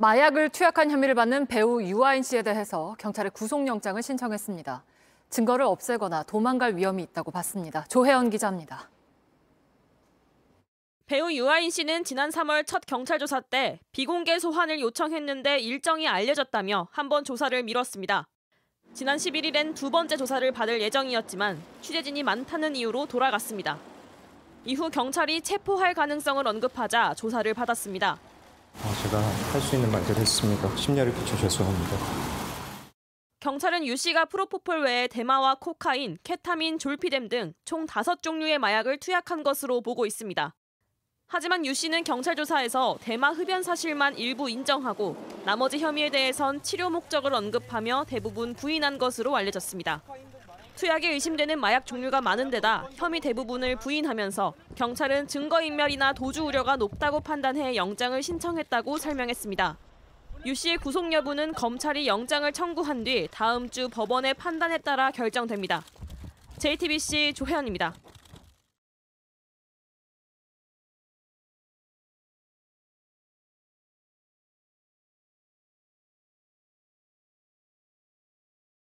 마약을 투약한 혐의를 받는 배우 유아인 씨에 대해서 경찰에 구속영장을 신청했습니다. 증거를 없애거나 도망갈 위험이 있다고 봤습니다. 조혜연 기자입니다. 배우 유아인 씨는 지난 3월 첫 경찰 조사 때 비공개 소환을 요청했는데 일정이 알려졌다며 한 번 조사를 미뤘습니다. 지난 11일엔 두 번째 조사를 받을 예정이었지만 취재진이 많다는 이유로 돌아갔습니다. 이후 경찰이 체포할 가능성을 언급하자 조사를 받았습니다. 아, 제가 할 수 있는 말들 했습니다. 심려를 끼쳐 죄송합니다. 경찰은 유 씨가 프로포폴 외에 대마와 코카인, 케타민, 졸피뎀 등 총 5종류의 마약을 투약한 것으로 보고 있습니다. 하지만 유 씨는 경찰 조사에서 대마 흡연 사실만 일부 인정하고 나머지 혐의에 대해선 치료 목적을 언급하며 대부분 부인한 것으로 알려졌습니다. 투약에 의심되는 마약 종류가 많은 데다 혐의 대부분을 부인하면서 경찰은 증거인멸이나 도주 우려가 높다고 판단해 영장을 신청했다고 설명했습니다. 유 씨의 구속 여부는 검찰이 영장을 청구한 뒤 다음 주 법원의 판단에 따라 결정됩니다. JTBC 조혜연입니다.